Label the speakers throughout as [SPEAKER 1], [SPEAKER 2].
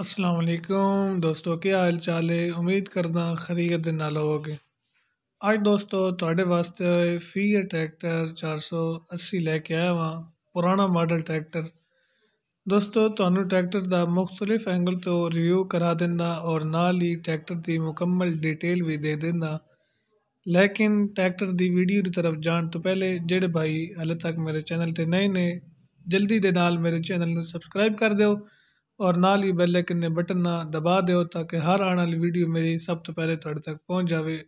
[SPEAKER 1] ਅਸਲਾਮ ਅਲੈਕੁਮ ਦੋਸਤੋ ਕੀ ਹਾਲ ਚਾਲ ਹੈ ਉਮੀਦ ਕਰਦਾ ਖਰੀਅਤ ਦੇ ਨਾਲ ਹੋਵੋਗੇ ਅੱਜ ਦੋਸਤੋ ਤੁਹਾਡੇ ਵਾਸਤੇ ਫੀਅਰ ਟਰੈਕਟਰ 480 ਲੈ ਕੇ ਆਇਆ ਵਾਂ ਪੁਰਾਣਾ ਮਾਡਲ ਟਰੈਕਟਰ ਦੋਸਤੋ ਤੁਹਾਨੂੰ ਟਰੈਕਟਰ ਦਾ ਮੁxtਲਿਫ ਐਂਗਲ ਤੋਂ ਰਿਵਿਊ ਕਰਾ ਦਿੰਦਾ ਔਰ ਨਾਲ ਹੀ ਟਰੈਕਟਰ ਦੀ ਮੁਕੰਮਲ ਡਿਟੇਲ ਵੀ ਦੇ ਦਿੰਦਾ ਲੇਕਿਨ ਟਰੈਕਟਰ ਦੀ ਵੀਡੀਓ ਦੀ ਤਰਫ ਜਾਣ ਤੋਂ ਪਹਿਲੇ ਜਿਹੜੇ ਭਾਈ ਹਲੇ ਤੱਕ ਮੇਰੇ ਚੈਨਲ ਤੇ ਨਹੀਂ ਨੇ ਜਲਦੀ ਦੇ ਨਾਲ ਮੇਰੇ ਚੈਨਲ ਨੂੰ ਸਬਸਕ੍ਰਾਈਬ ਕਰ ਦਿਓ ਔਰ ਨਾਲ ਹੀ ਬੈਲ ਆਈਕਨ ਦੇ ਬਟਨ ਨਾ ਦਬਾ ਦਿਓ ਤਾਂ ਕਿ ਹਰ ਆਉਣ ਵਾਲੀ ਵੀਡੀਓ ਮੇਰੀ ਸਭ ਤੋਂ ਪਹਿਲੇ ਤੁਹਾਡੇ ਤੱਕ ਪਹੁੰਚ ਜਾਵੇ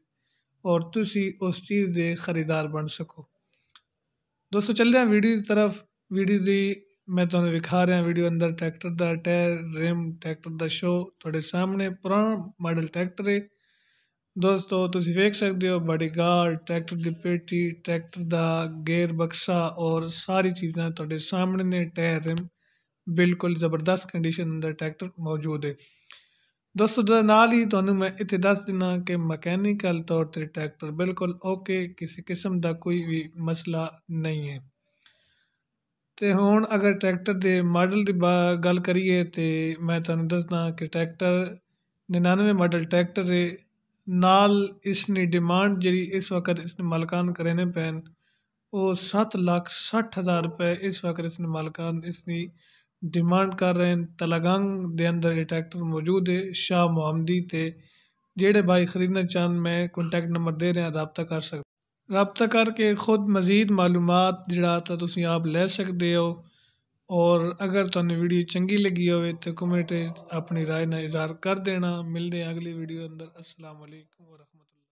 [SPEAKER 1] ਔਰ ਤੁਸੀਂ ਉਸ ਚੀਜ਼ ਦੇ ਖਰੀਦਾਰ ਬਣ ਸਕੋ ਦੋਸਤੋ ਚੱਲਦੇ ਹਾਂ ਵੀਡੀਓ ਦੀ ਤਰਫ ਵੀਡੀਓ ਦੀ ਮੈਂ ਤੁਹਾਨੂੰ ਵਿਖਾ ਰਿਹਾ ਵੀਡੀਓ ਅੰਦਰ ਟਰੈਕਟਰ ਦਾ ਟਾਇਰ ਰਿਮ ਟਰੈਕਟਰ ਦਾ ਸ਼ੋ ਤੁਹਾਡੇ ਸਾਹਮਣੇ ਪੁਰਾਣਾ ਮਾਡਲ ਟਰੈਕਟਰ ਹੈ ਦੋਸਤੋ ਤੁਸੀਂ ਵੇਖ ਸਕਦੇ ਹੋ ਬੜੀ ਗਾਰ ਟਰੈਕਟਰ ਦੀ ਪੇਟੀ ਟਰੈਕਟਰ ਦਾ ਗੇਅਰ ਬਕਸਾ ਔਰ ਸਾਰੀ ਚੀਜ਼ਾਂ ਤੁਹਾਡੇ ਸਾਹਮਣੇ ਨੇ ਟਾਇਰ ਰਿਮ ਬਿਲਕੁਲ ਜ਼ਬਰਦਸਤ ਕੰਡੀਸ਼ਨ ਅੰਦਰ ਟਰੈਕਟਰ ਮੌਜੂਦ ਹੈ ਦੋਸਤੋ ਦੇ ਨਾਲ ਹੀ ਤੁਹਾਨੂੰ ਮੈਂ ਇੱਥੇ ਦੱਸ ਦਿੰਨਾ ਕਿ ਮਕੈਨੀਕਲ ਤੌਰ ਤੇ ਟਰੈਕਟਰ ਬਿਲਕੁਲ ਓਕੇ ਕਿਸੇ ਕਿਸਮ ਦਾ ਕੋਈ ਵੀ ਮਸਲਾ ਨਹੀਂ ਹੈ ਤੇ ਹੁਣ ਅਗਰ ਟਰੈਕਟਰ ਦੇ ਮਾਡਲ ਦੀ ਗੱਲ ਕਰੀਏ ਤੇ ਮੈਂ ਤੁਹਾਨੂੰ ਦੱਸਦਾ ਕਿ ਟਰੈਕਟਰ 99 ਮਾਡਲ ਟਰੈਕਟਰ ਦੇ ਨਾਲ ਇਸ ਨੇ ਡਿਮਾਂਡ ਜਿਹੜੀ ਇਸ ਵਕਤ ਇਸ ਨੇ ਮਾਲਕਾਨ ਕਰੇ ਨੇ ਪੈਣ ਉਹ 7 ਲੱਖ 60 ਹਜ਼ਾਰ ਰੁਪਏ ਇਸ ਵਕਤ ਇਸ ਨੇ ਮਾਲਕਾਨ ਇਸ ਦੀ डिमांड कर रहे हैं तलागंग के अंदर ये ट्रैक्टर मौजूद है शाह मुहमदी से जेडे भाई खरीदना चाहन मैं कॉन्टैक्ट नंबर दे रहा रबता कर सकते रबता करके खुद मजीद मालूम जरा आप ले सकते हो और अगर तुम तो वीडियो चंकी लगी हो तो कमेंट अपनी राय में इजहार कर देना मिलते हैं अगली वीडियो अंदर असलामैकम वरह